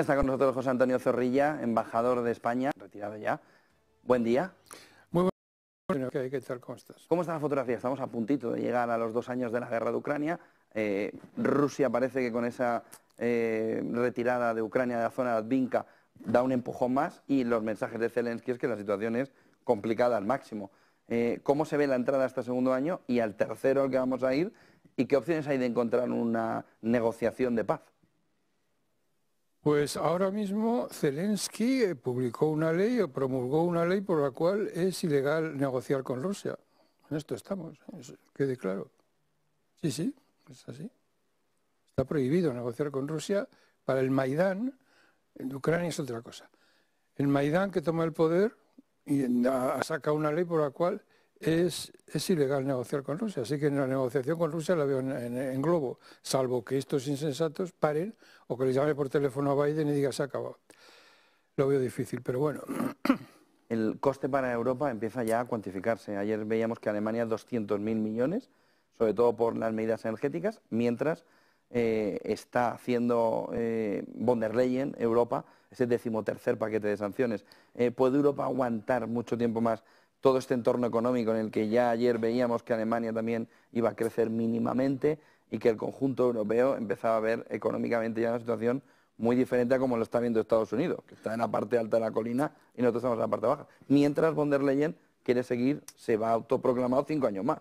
Está con nosotros José Antonio Zorrilla, embajador de España, retirado ya. Buen día. Muy bueno, ¿qué, tal? ¿Cómo ¿Cómo está la fotografía? Estamos a puntito de llegar a los dos años de la guerra de Ucrania. Eh, Rusia parece que con esa eh, retirada de Ucrania de la zona de Advinka da un empujón más y los mensajes de Zelensky es que la situación es complicada al máximo. Eh, ¿Cómo se ve la entrada a este segundo año y al tercero al que vamos a ir? ¿Y qué opciones hay de encontrar una negociación de paz? Pues ahora mismo Zelensky eh, publicó una ley o promulgó una ley por la cual es ilegal negociar con Rusia. En esto estamos, ¿eh? quede claro. Sí, sí, es así. Está prohibido negociar con Rusia para el Maidán. En Ucrania es otra cosa. El Maidán que toma el poder y saca una ley por la cual es, ilegal negociar con Rusia, así que la negociación con Rusia la veo en, globo, salvo que estos insensatos paren o que les llame por teléfono a Biden y diga se ha acabado. Lo veo difícil, pero bueno. El coste para Europa empieza ya a cuantificarse. Ayer veíamos que Alemania 200.000 millones, sobre todo por las medidas energéticas, mientras eh, está haciendo eh, von der Leyen, Europa, ese decimotercer paquete de sanciones. Eh, ¿Puede Europa aguantar mucho tiempo más todo este entorno económico en el que ya ayer veíamos que Alemania también iba a crecer mínimamente y que el conjunto europeo empezaba a ver económicamente ya una situación muy diferente a como lo está viendo Estados Unidos, que está en la parte alta de la colina y nosotros estamos en la parte baja. Mientras von der Leyen quiere seguir, se va autoproclamado cinco años más.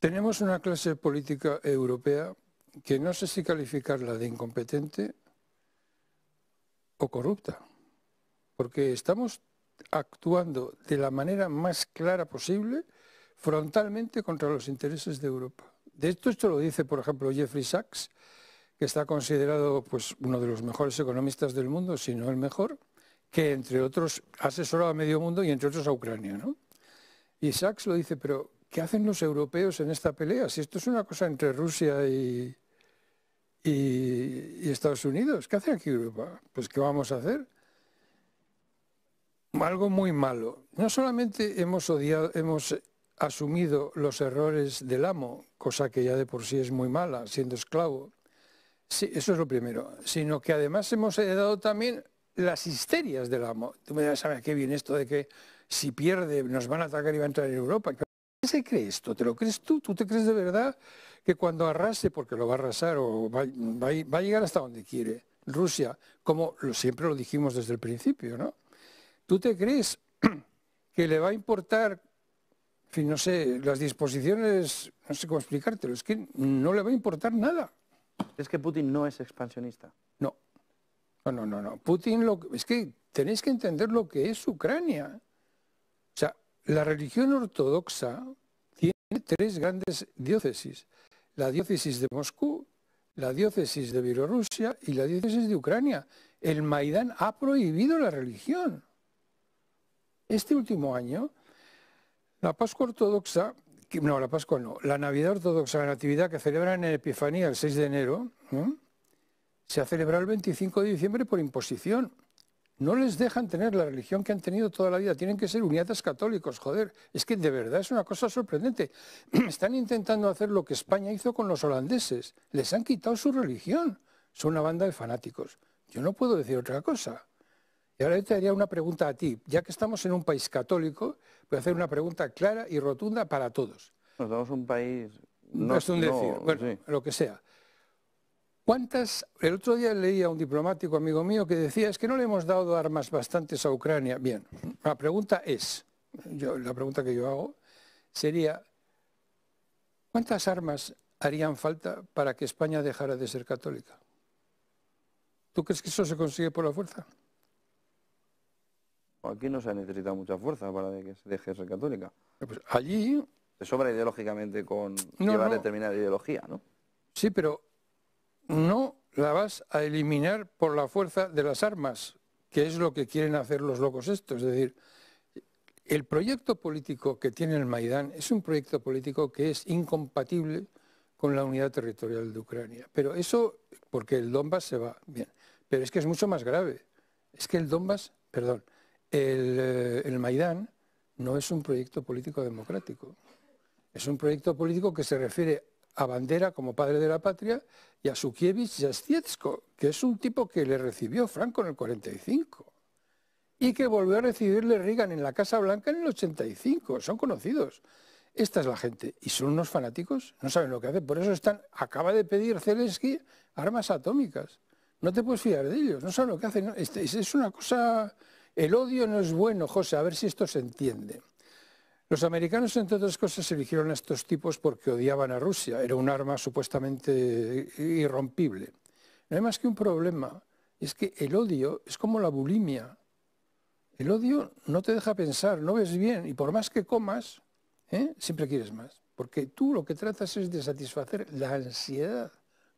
Tenemos una clase política europea que no sé si calificarla de incompetente o corrupta porque estamos actuando de la manera más clara posible frontalmente contra los intereses de Europa. De esto, esto lo dice, por ejemplo, Jeffrey Sachs, que está considerado pues, uno de los mejores economistas del mundo, si no el mejor, que entre otros ha a medio mundo y entre otros a Ucrania. Y Sachs lo dice, pero ¿qué hacen los europeos en esta pelea? Si esto es una cosa entre Rusia y, y Estados Unidos, ¿qué hace aquí Europa? Pues ¿qué vamos a hacer? algo muy malo. No solamente hemos hemos asumido los errores del amo, cosa que ya de por sí es muy mala, siendo esclavo. Sí, eso es lo primero. Sino que además hemos heredado también las histerias del amo. Tú me a ¿sabes qué bien esto de que si pierde nos van a atacar y va a entrar en Europa? ¿Qué se cree esto? ¿Te lo crees tú? ¿Tú te crees de verdad que cuando arrase, porque lo va a arrasar o va, a llegar hasta donde quiere, Rusia, como siempre lo dijimos desde el principio, ¿no? ¿Tú te crees que le va a importar, no sé, las disposiciones, no sé cómo explicártelo, es que no le va a importar nada. Es que Putin no es expansionista. No, no, no, no. Putin, es que tenéis que entender lo que es Ucrania. O sea, la religión ortodoxa tiene tres grandes diócesis. La diócesis de Moscú, la diócesis de Bielorrusia y la diócesis de Ucrania. El Maidán ha prohibido la religión. Este último año, la Pascua Ortodoxa, no, la Pascua no, la Navidad Ortodoxa, la Natividad que celebran en Epifanía el 6 de enero, se ha celebrado el 25 de diciembre por imposición. No les dejan tener la religión que han tenido toda la vida. Tienen que ser uniatas católicos, joder. Es que de verdad es una cosa sorprendente. Están intentando hacer lo que España hizo con los holandeses. Les han quitado su religión. Son una banda de fanáticos. Yo no puedo decir otra cosa ahora yo te haría una pregunta a ti. Ya que estamos en un país católico, voy a hacer una pregunta clara y rotunda para todos. Nos damos un país... No, es un decir, bueno, lo que sea. ¿Cuántas? El otro día leía a un diplomático amigo mío que decía, es que no le hemos dado armas bastantes a Ucrania. Bien, la pregunta es, la pregunta que yo hago sería, ¿cuántas armas harían falta para que España dejara de ser católica? ¿Tú crees que eso se consigue por la fuerza? Aquí no se ha necesitado mucha fuerza para que se deje ser católica. Eh, pues, allí... Se sobra ideológicamente con no, llevar determinada ideología, ¿no? Sí, pero no la vas a eliminar por la fuerza de las armas, que es lo que quieren hacer los locos estos. Es decir, el proyecto político que tiene el Maidán es un proyecto político que es incompatible con la unidad territorial de Ucrania. Pero eso, porque el Donbass se va bien. Pero es que es mucho más grave. Es que el Donbass, perdón, eh, el, Maidán no es un proyecto político democrático. Es un proyecto político que se refiere a Bandera como padre de la patria y a Sukiewicz Jastiecko, que es un tipo que le recibió Franco en el 45 y que volvió a recibirle Reagan en la Casa Blanca en el 85. Son conocidos. Esta es la gente. Y son unos fanáticos, no saben lo que hacen. Por eso están, acaba de pedir Zelensky armas atómicas. No te puedes fiar de ellos, no saben lo que hacen. Este, es una cosa el odio no es bueno, José, a ver si esto se entiende. Los americanos, entre otras cosas, eligieron a estos tipos porque odiaban a Rusia. Era un arma supuestamente irrompible. No hay más que un problema. Es que el odio es como la bulimia. El odio no te deja pensar, no ves bien. Y por más que comas, ¿eh? siempre quieres más. Porque tú lo que tratas es de satisfacer la ansiedad,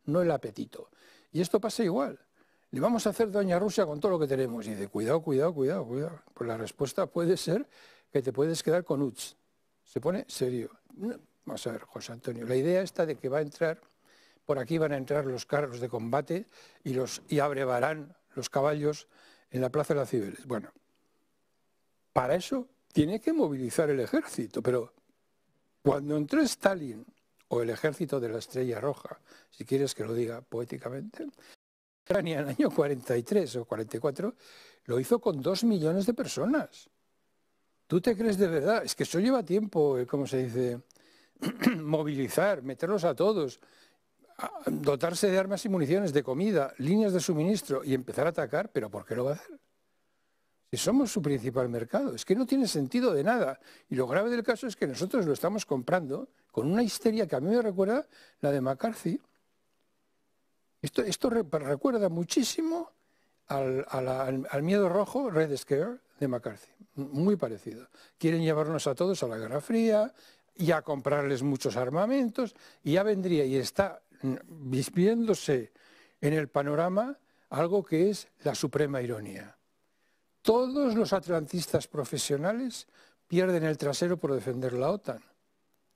no el apetito. Y esto pasa igual le vamos a hacer Doña Rusia con todo lo que tenemos. Y dice, cuidado, cuidado, cuidado, cuidado. Pues la respuesta puede ser que te puedes quedar con UTS. Se pone serio. Vamos a ver, José Antonio, la idea está de que va a entrar, por aquí van a entrar los carros de combate y, los, y abrevarán los caballos en la Plaza de las Cibeles. Bueno, para eso tiene que movilizar el ejército, pero cuando entró Stalin o el ejército de la Estrella Roja, si quieres que lo diga poéticamente, Ucrania en el año 43 o 44 lo hizo con dos millones de personas. ¿Tú te crees de verdad? Es que eso lleva tiempo, eh, como se dice? Movilizar, meterlos a todos, dotarse de armas y municiones, de comida, líneas de suministro y empezar a atacar, pero ¿por qué lo va a hacer? Si somos su principal mercado, es que no tiene sentido de nada. Y lo grave del caso es que nosotros lo estamos comprando con una histeria que a mí me recuerda la de McCarthy esto, recuerda muchísimo al, miedo rojo, Red Scare, de McCarthy. Muy parecido. Quieren llevarnos a todos a la Guerra Fría y a comprarles muchos armamentos y ya vendría y está vispiéndose en el panorama algo que es la suprema ironía. Todos los atlantistas profesionales pierden el trasero por defender la OTAN.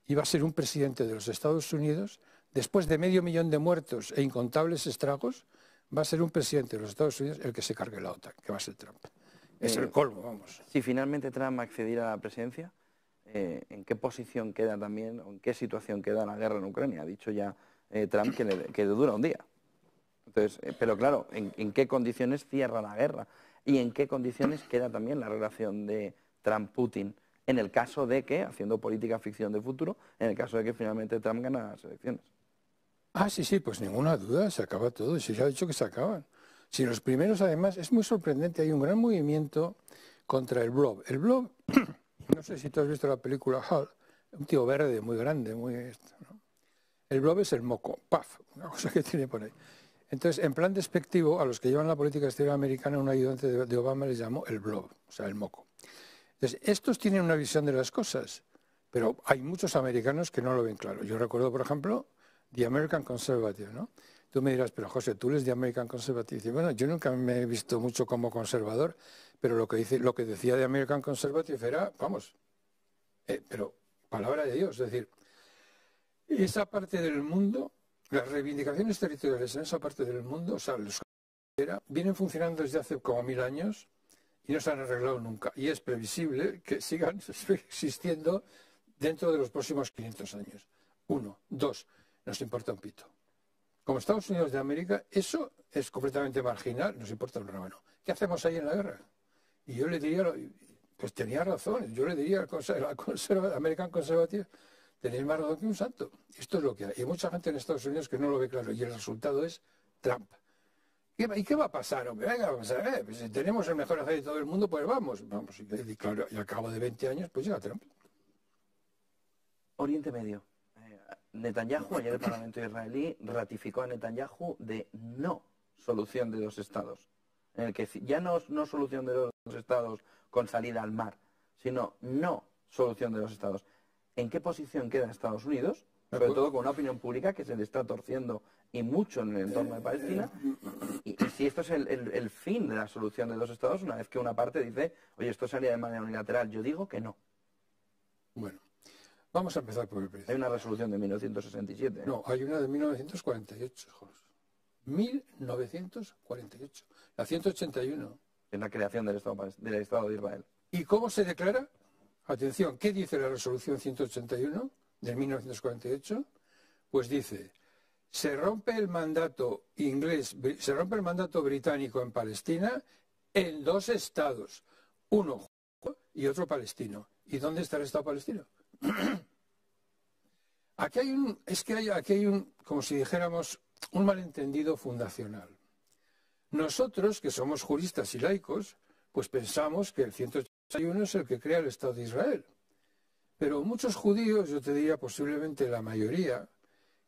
Y va a ser un presidente de los Estados Unidos después de medio millón de muertos e incontables estragos, va a ser un presidente de los Estados Unidos el que se cargue la OTAN, que va a ser Trump. Es el eh, colmo, vamos. Si finalmente Trump accediera a la presidencia, eh, ¿en qué posición queda también, o en qué situación queda la guerra en Ucrania? Ha dicho ya eh, Trump que dura un día. pero claro, ¿en, ¿en qué condiciones cierra la guerra? ¿Y en qué condiciones queda también la relación de Trump-Putin? en el caso de que, haciendo política ficción de futuro, en el caso de que finalmente Trump gana las elecciones. Ah, sí, sí, pues ninguna duda, se acaba todo, y se ha dicho que se acaban. Si los primeros, además, es muy sorprendente, hay un gran movimiento contra el blob. El blob, no sé si tú has visto la película Hall, un tío verde, muy grande, muy... Esto, El blob es el moco, paf, una cosa que tiene por ahí. Entonces, en plan despectivo, a los que llevan la política exterior americana, un ayudante de Obama les llamó el blob, o sea, el moco. Entonces, estos tienen una visión de las cosas, pero hay muchos americanos que no lo ven claro. Yo recuerdo, por ejemplo, The American Conservative, ¿no? Tú me dirás, pero José, tú eres de American Conservative. bueno, yo nunca me he visto mucho como conservador, pero lo que, decía de American Conservative era, vamos, eh, pero palabra de Dios, es decir, esa parte del mundo, las reivindicaciones territoriales en esa parte del mundo, o sea, los era, vienen funcionando desde hace como mil años y no se han arreglado nunca. Y es previsible que sigan existiendo dentro de los próximos 500 años. Uno. Dos nos importa un pito. Como Estados Unidos de América, eso es completamente marginal, nos importa un rábano. ¿Qué hacemos ahí en la guerra? Y yo le diría, pues tenía razón, yo le diría al conserva, American Conservative, tenéis más razón que un santo. Esto es lo que hay. Y mucha gente en Estados Unidos que no lo ve claro. Y el resultado es Trump. ¿Y qué va a pasar, hombre? Venga, vamos a pues si tenemos el mejor aceite de todo el mundo, pues vamos. Vamos, y claro, y al cabo de 20 años, pues llega Trump. Oriente Medio. Netanyahu, ayer el Parlamento israelí ratificó a Netanyahu de no solución de dos estados, en que ya no, no solución de dos estados con salida al mar, sino no solución de dos estados. ¿En qué posición queda Estados Unidos? Sobre todo con una opinión pública que se le está torciendo y mucho en el entorno de Palestina. Y, si esto es el, el, fin de la solución de dos estados, una vez que una parte dice, oye, esto salía de manera unilateral, yo digo que no. Bueno, Vamos a empezar por el principio. Hay una resolución de 1967. No, hay una de 1948, 1948. La 181. En la creación del Estado, del Estado de Israel. ¿Y cómo se declara? Atención, ¿qué dice la resolución 181 de 1948? Pues dice, se rompe el mandato inglés, se rompe el mandato británico en Palestina en dos estados, uno y otro palestino. ¿Y dónde está el Estado palestino? Aquí hay un, es que hay, hay un, como si dijéramos, un malentendido fundacional. Nosotros, que somos juristas y laicos, pues pensamos que el 181 es el que crea el Estado de Israel. Pero muchos judíos, yo te diría posiblemente la mayoría,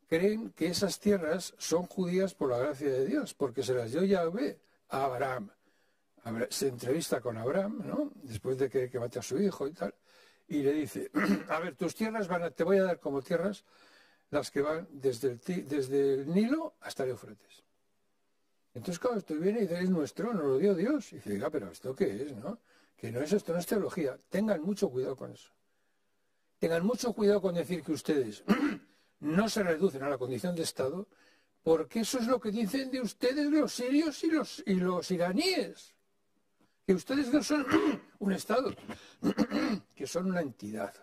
creen que esas tierras son judías por la gracia de Dios, porque se las dio Yahvé a Abraham. Se entrevista con Abraham, ¿no? Después de que, que mate a su hijo y tal y le dice, a ver, tus tierras van te voy a dar como tierras las que van desde el, Nilo hasta el Eufrates. Entonces, cuando esto viene y dice, es nuestro, nos lo dio Dios. Y dice, diga, pero ¿esto qué es, no? Que no es esto, no es teología. Tengan mucho cuidado con eso. Tengan mucho cuidado con decir que ustedes no se reducen a la condición de Estado, porque eso es lo que dicen de ustedes los sirios y los iraníes que ustedes no son un Estado, que son una entidad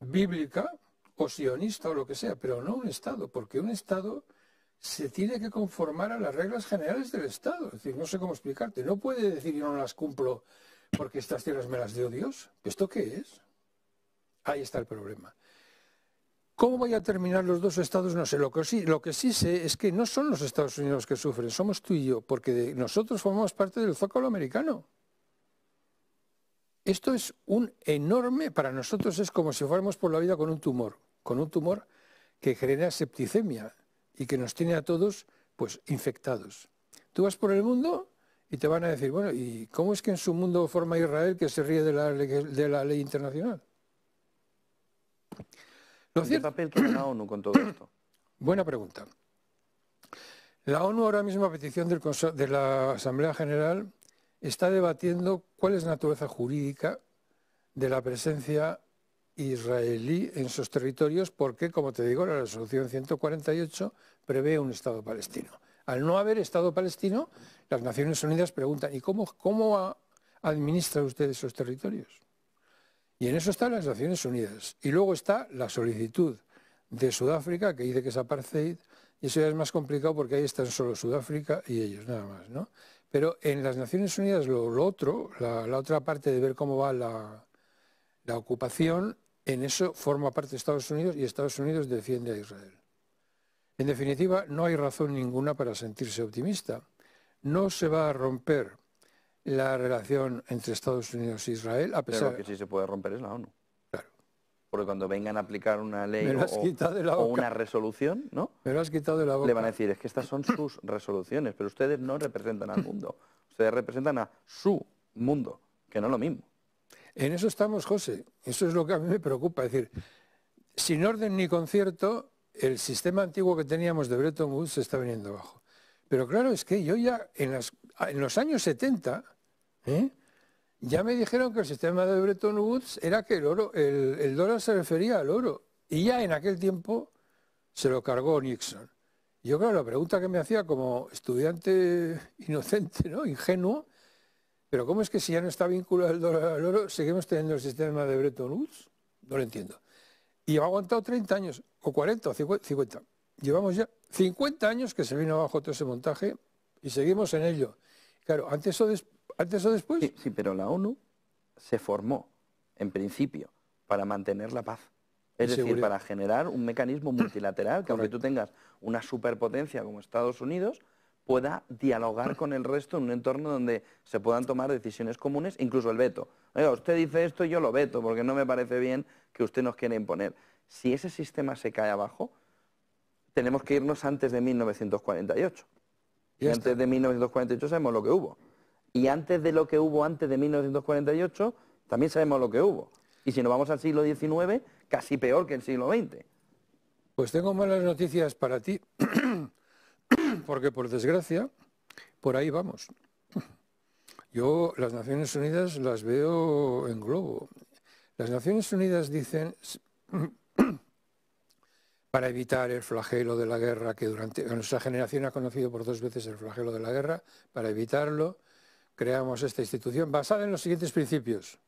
bíblica o sionista o lo que sea, pero no un Estado, porque un Estado se tiene que conformar a las reglas generales del Estado. Es decir, no sé cómo explicarte. No puede decir yo no las cumplo porque estas tierras me las dio Dios. ¿Esto qué es? Ahí está el problema. ¿Cómo voy a terminar los dos estados? No sé. Lo que, sí, lo que sí sé es que no son los Estados Unidos los que sufren, somos tú y yo, porque nosotros formamos parte del zócalo americano. Esto es un enorme, para nosotros es como si fuéramos por la vida con un tumor, con un tumor que genera septicemia y que nos tiene a todos pues infectados. Tú vas por el mundo y te van a decir, bueno, ¿y cómo es que en su mundo forma Israel que se ríe de la, de la ley internacional? ¿Qué papel tiene la ONU con todo esto? Buena pregunta. La ONU ahora mismo, a petición de la Asamblea General, está debatiendo cuál es la naturaleza jurídica de la presencia israelí en sus territorios, porque, como te digo, la resolución 148 prevé un Estado palestino. Al no haber Estado palestino, las Naciones Unidas preguntan, ¿y cómo, cómo administran ustedes esos territorios? Y en eso están las Naciones Unidas. Y luego está la solicitud de Sudáfrica, que dice que es apartheid, y eso ya es más complicado porque ahí están solo Sudáfrica y ellos, nada más, Pero en las Naciones Unidas lo, otro, la, otra parte de ver cómo va la, la ocupación, en eso forma parte de Estados Unidos y Estados Unidos defiende a Israel. En definitiva, no hay razón ninguna para sentirse optimista. No se va a romper la relación entre Estados Unidos e Israel, a pesar... Pero que sí se puede romper es la ONU. Claro. Porque cuando vengan a aplicar una ley o, una resolución, ¿no? Me lo has quitado de la boca. Le van a decir, es que estas son sus resoluciones, pero ustedes no representan al mundo. Ustedes representan a su mundo, que no es lo mismo. En eso estamos, José. Eso es lo que a mí me preocupa. Es decir, sin orden ni concierto, el sistema antiguo que teníamos de Bretton Woods se está viniendo abajo. Pero claro, es que yo ya en, en los años 70 ¿Eh? Ya me dijeron que el sistema de Bretton Woods era que el, oro, el, dólar se refería al oro. Y ya en aquel tiempo se lo cargó Nixon. Yo, claro, la pregunta que me hacía como estudiante inocente, ¿no? Ingenuo, pero ¿cómo es que si ya no está vinculado el dólar al oro, seguimos teniendo el sistema de Bretton Woods? No lo entiendo. Y ha aguantado 30 años, o 40, o 50. Llevamos ya 50 años que se vino abajo todo ese montaje y seguimos en ello. Claro, antes o después antes o después. Sí, pero la ONU se formó, en principio, para mantener la paz. Es decir, para generar un mecanismo multilateral que aunque tú tengas una superpotencia como Estados Unidos, pueda dialogar con el resto en un entorno donde se puedan tomar decisiones comunes, incluso el veto. Oiga, usted dice esto y yo lo veto, porque no me parece bien que usted nos quiera imponer. Si ese sistema se cae abajo, tenemos que irnos antes de 1948. y antes de 1948 sabemos lo que hubo. Y antes de lo que hubo antes de 1948, también sabemos lo que hubo. Y si nos vamos al siglo XIX, casi peor que el siglo XX. Pues tengo malas noticias para ti, porque por desgracia, por ahí vamos. Yo las Naciones Unidas las veo en globo. Las Naciones Unidas dicen, para evitar el flagelo de la guerra que durante nuestra generación ha conocido por dos veces el flagelo de la guerra, para evitarlo creamos esta institución basada en los siguientes principios.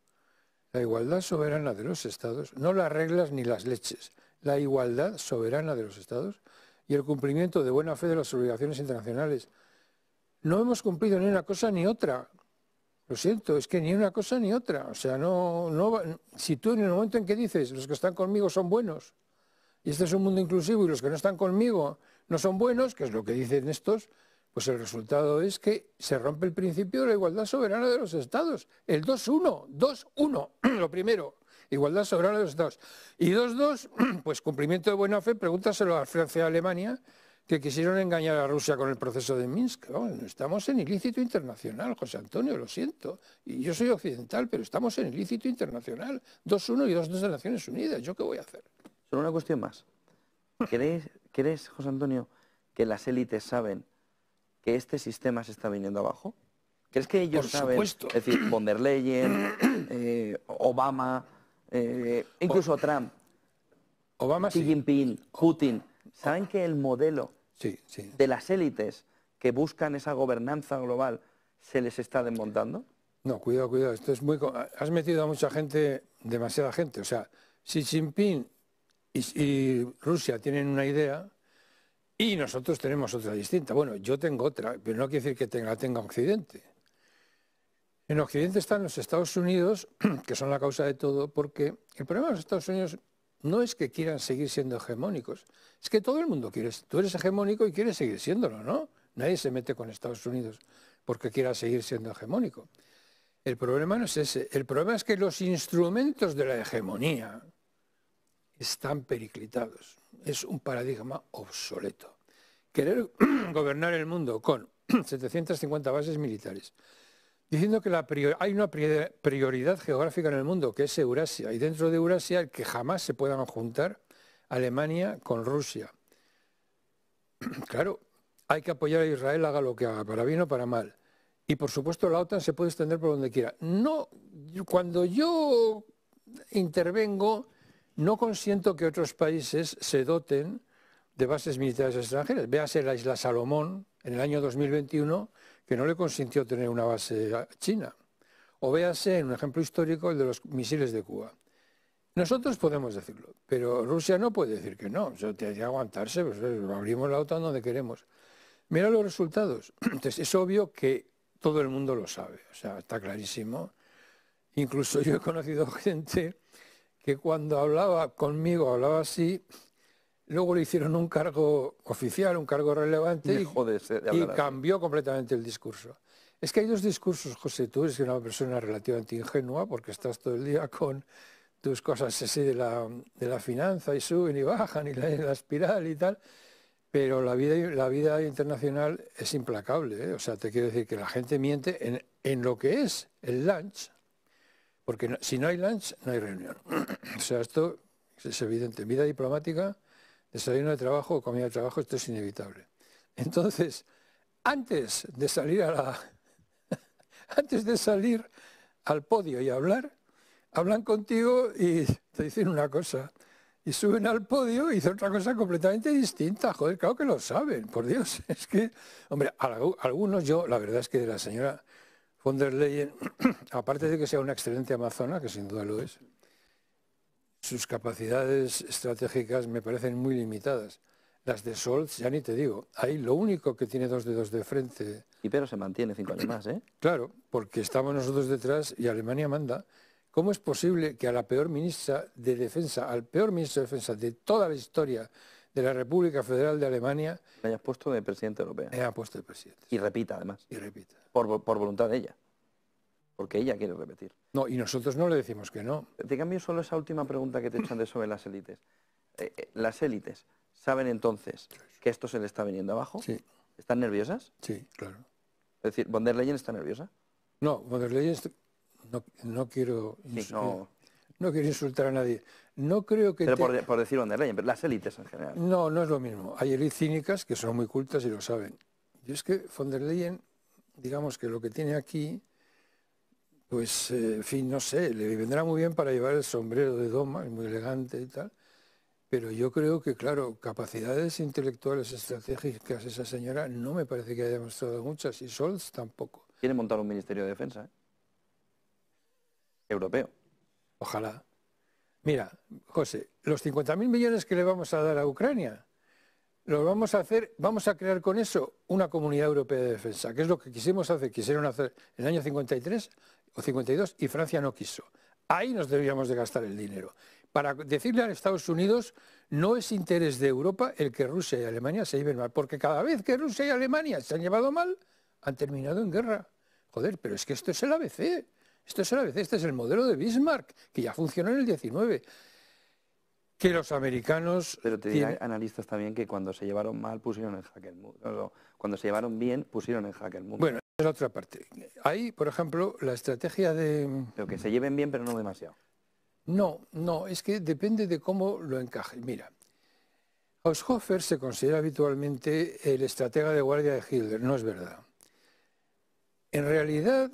La igualdad soberana de los estados, no las reglas ni las leches, la igualdad soberana de los estados y el cumplimiento de buena fe de las obligaciones internacionales. No hemos cumplido ni una cosa ni otra. Lo siento, es que ni una cosa ni otra. O sea, si tú en el momento en que dices los que están conmigo son buenos, y este es un mundo inclusivo y los que no están conmigo no son buenos, que es lo que dicen estos, pues el resultado es que se rompe el principio de la igualdad soberana de los estados. El 2-1, 2-1, lo primero, igualdad soberana de los estados. Y 2-2, pues cumplimiento de buena fe, pregúntaselo a Francia y a Alemania, que quisieron engañar a Rusia con el proceso de Minsk. Oh, estamos en ilícito internacional, José Antonio, lo siento. Y yo soy occidental, pero estamos en ilícito internacional. 2-1 y 2-2 de Naciones Unidas. ¿Yo qué voy a hacer? Solo una cuestión más. ¿Crees, José Antonio, que las élites saben que este sistema se está viniendo abajo? ¿Crees que ellos saben? Es decir, von der Leyen, eh, Obama, eh, incluso Trump, Obama, Xi Jinping, Putin, ¿saben que el modelo de las élites que buscan esa gobernanza global se les está desmontando? No, cuidado, cuidado. Esto es muy. Has metido a mucha gente, demasiada gente. O sea, Xi Jinping y Rusia tienen una idea y nosotros tenemos otra distinta. Bueno, yo tengo otra, pero no quiere decir que tenga, tenga Occidente. En Occidente están los Estados Unidos, que son la causa de todo, porque el problema de los Estados Unidos no es que quieran seguir siendo hegemónicos, es que todo el mundo quiere, tú eres hegemónico y quieres seguir siéndolo, ¿no? Nadie se mete con Estados Unidos porque quiera seguir siendo hegemónico. El problema no es ese, el problema es que los instrumentos de la hegemonía están periclitados es un paradigma obsoleto. Querer gobernar el mundo con 750 bases militares, diciendo que hay una prioridad geográfica en el mundo, que es Eurasia, y dentro de Eurasia el que jamás se puedan juntar Alemania con Rusia. Claro, hay que apoyar a Israel, haga lo que haga, para bien o para mal. Y por supuesto la OTAN se puede extender por donde quiera. No, cuando yo intervengo no consiento que otros países se doten de bases militares extranjeras. Véase la isla Salomón en el año 2021, que no le consintió tener una base china. O véase, en un ejemplo histórico, el de los misiles de Cuba. Nosotros podemos decirlo, pero Rusia no puede decir que no. O tiene que aguantarse, pues, pues, pues, abrimos la OTAN donde queremos. Mira los resultados. Entonces, es obvio que todo el mundo lo sabe, o sea, está clarísimo. Incluso yo he conocido gente que cuando hablaba conmigo hablaba así, luego le hicieron un cargo oficial, un cargo relevante y, eh, cambió completamente el discurso. Es que hay dos discursos, José, tú eres una persona relativamente ingenua porque estás todo el día con tus cosas así de la, de la finanza y suben y bajan y la, espiral y tal, pero la vida, la vida internacional es implacable, ¿eh? o sea, te quiero decir que la gente miente en lo que es el lunch, porque si no hay lunch, no hay reunión. o sea, esto es evidente. Vida diplomática, desayuno de trabajo, comida de trabajo, esto es inevitable. Entonces, antes de salir antes de salir al podio y hablar, hablan contigo y te dicen una cosa y suben al podio y dicen otra cosa completamente distinta. Joder, claro que lo saben, por Dios. Es que, hombre, algunos yo, la verdad es que de la señora von der Leyen, aparte de que sea una excelente amazona, que sin duda lo es, sus capacidades estratégicas me parecen muy limitadas. Las de Scholz, ya ni te digo. Ahí lo único que tiene dos dedos de frente. Y pero se mantiene cinco años más, ¿eh? Claro, porque estamos nosotros detrás y Alemania manda. ¿Cómo es posible que a la peor ministra de Defensa, al peor ministro de Defensa de toda la historia de la República Federal de Alemania. Me hayas puesto de presidente europea. ha puesto de presidente. Y repita, además. Y repita. Por, voluntad de ella. Porque ella quiere repetir. No, y nosotros no le decimos que no. De cambio solo esa última pregunta que te echan de sobre las élites. Eh, eh, las élites saben entonces que esto se le está viniendo abajo. Sí. ¿Están nerviosas? Sí, claro. Es decir, ¿Von der Leyen está nerviosa? No, von no, quiero... no, no quiero insultar a nadie. No creo que... Pero por, decir von der Leyen, pero las élites en general. No, no es lo mismo. Hay élites cínicas que son muy cultas y lo saben. Y es que von der Leyen, digamos que lo que tiene aquí, pues, eh, en fin, no sé, le vendrá muy bien para llevar el sombrero de doma, es muy elegante y tal. Pero yo creo que, claro, capacidades intelectuales estratégicas esa señora no me parece que haya demostrado muchas y Solz tampoco. Quiere montar un Ministerio de Defensa ¿eh? europeo. Ojalá. Mira, José, los 50.000 millones que le vamos a dar a Ucrania, los vamos a hacer, vamos a crear con eso una comunidad europea de defensa, que es lo que quisimos hacer, quisieron hacer en el año 53 o 52 y Francia no quiso. Ahí nos debíamos de gastar el dinero. Para decirle a Estados Unidos, no es interés de Europa el que Rusia y Alemania se lleven mal, porque cada vez que Rusia y Alemania se han llevado mal, han terminado en guerra. Joder, pero es que esto es el ABC. Esto es, vez. este es el modelo de Bismarck, que ya funcionó en el 19. Que los americanos. Pero te diría, analistas también que cuando se llevaron mal pusieron en jaque el Cuando se llevaron bien pusieron en jaque el mundo. Bueno, es la otra parte. Ahí, por ejemplo, la estrategia de. lo que se lleven bien, pero no demasiado. No, no, es que depende de cómo lo encaje. Mira, Haushofer se considera habitualmente el estratega de guardia de Hitler, no es verdad. En realidad,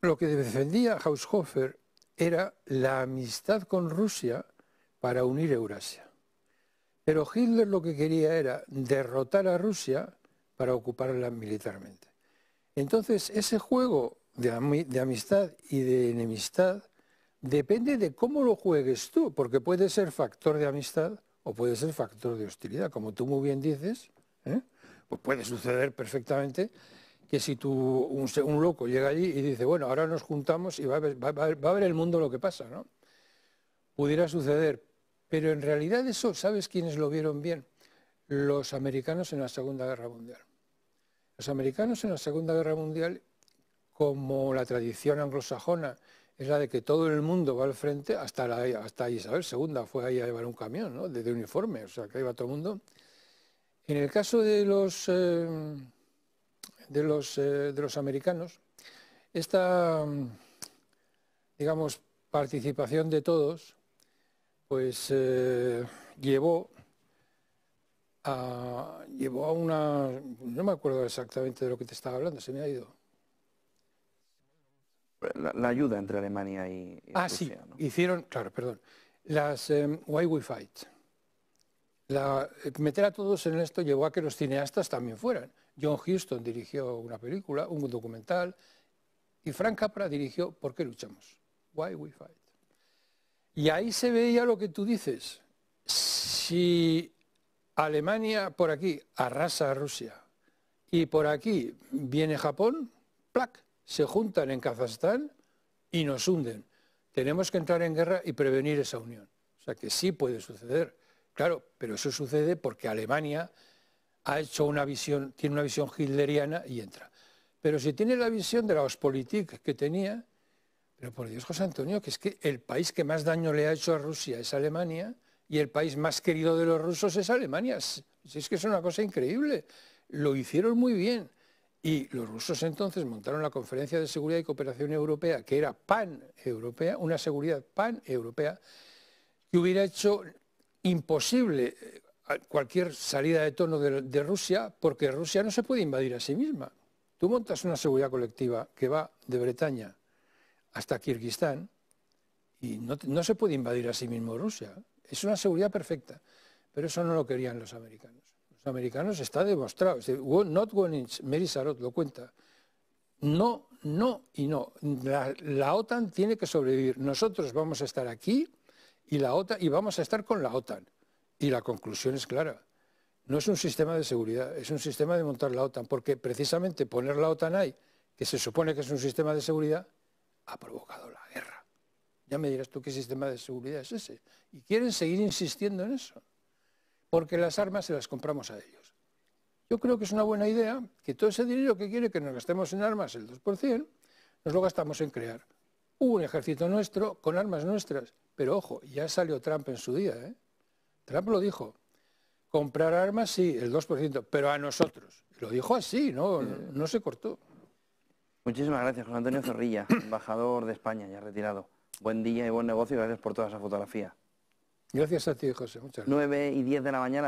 lo que defendía Haushofer era la amistad con Rusia para unir Eurasia. Pero Hitler lo que quería era derrotar a Rusia para ocuparla militarmente. Entonces, ese juego de, amistad y de enemistad depende de cómo lo juegues tú, porque puede ser factor de amistad o puede ser factor de hostilidad. Como tú muy bien dices, ¿eh? pues puede suceder perfectamente que si tú, un, loco llega allí y dice, bueno, ahora nos juntamos y va a, ver, el mundo lo que pasa, ¿no? Pudiera suceder, pero en realidad eso, ¿sabes quiénes lo vieron bien? Los americanos en la Segunda Guerra Mundial. Los americanos en la Segunda Guerra Mundial, como la tradición anglosajona es la de que todo el mundo va al frente, hasta, hasta Isabel segunda fue ahí a llevar un camión, ¿no? De, uniforme, o sea, que iba todo el mundo. En el caso de los... Eh, de los, eh, de los americanos, esta, digamos, participación de todos, pues eh, llevó, a, llevó a una... No me acuerdo exactamente de lo que te estaba hablando, se me ha ido. La, ayuda entre Alemania y, ah, sí, hicieron, claro, perdón, las eh, Why We Fight. meter a todos en esto llevó a que los cineastas también fueran. John Huston dirigió una película, un documental, y Frank Capra dirigió ¿Por qué luchamos? Why We Fight. Y ahí se veía lo que tú dices. Si Alemania por aquí arrasa a Rusia y por aquí viene Japón, ¡plac! Se juntan en Kazajstán y nos hunden. Tenemos que entrar en guerra y prevenir esa unión. O sea que sí puede suceder. Claro, pero eso sucede porque Alemania ha hecho una visión, tiene una visión hitleriana y entra. Pero si tiene la visión de la Ostpolitik que tenía, pero por Dios, José Antonio, que es que el país que más daño le ha hecho a Rusia es Alemania y el país más querido de los rusos es Alemania. Si es que es una cosa increíble. Lo hicieron muy bien. Y los rusos entonces montaron la Conferencia de Seguridad y Cooperación Europea, que era pan-europea, una seguridad pan-europea, que hubiera hecho imposible eh, cualquier salida de tono de, Rusia, porque Rusia no se puede invadir a sí misma. Tú montas una seguridad colectiva que va de Bretaña hasta Kirguistán y no, se puede invadir a sí mismo Rusia. Es una seguridad perfecta, pero eso no lo querían los americanos. Los americanos está demostrado, not one Mary Sarot lo cuenta. No, no y no. La, OTAN tiene que sobrevivir. Nosotros vamos a estar aquí y la OTAN y vamos a estar con la OTAN. Y la conclusión es clara. No es un sistema de seguridad, es un sistema de montar la OTAN, porque precisamente poner la OTAN ahí, que se supone que es un sistema de seguridad, ha provocado la guerra. Ya me dirás tú qué sistema de seguridad es ese. Y quieren seguir insistiendo en eso, porque las armas se las compramos a ellos. Yo creo que es una buena idea que todo ese dinero que quiere que nos gastemos en armas, el 2%, nos lo gastamos en crear un ejército nuestro con armas nuestras. Pero ojo, ya salió Trump en su día, ¿eh? Trump lo dijo. Comprar armas, sí, el 2%, pero a nosotros. Lo dijo así, no, no, se cortó. Muchísimas gracias, José Antonio Zorrilla, embajador de España, ya retirado. Buen día y buen negocio, gracias por toda esa fotografía. Gracias a ti, José, muchas gracias. 9 y 10 de la mañana.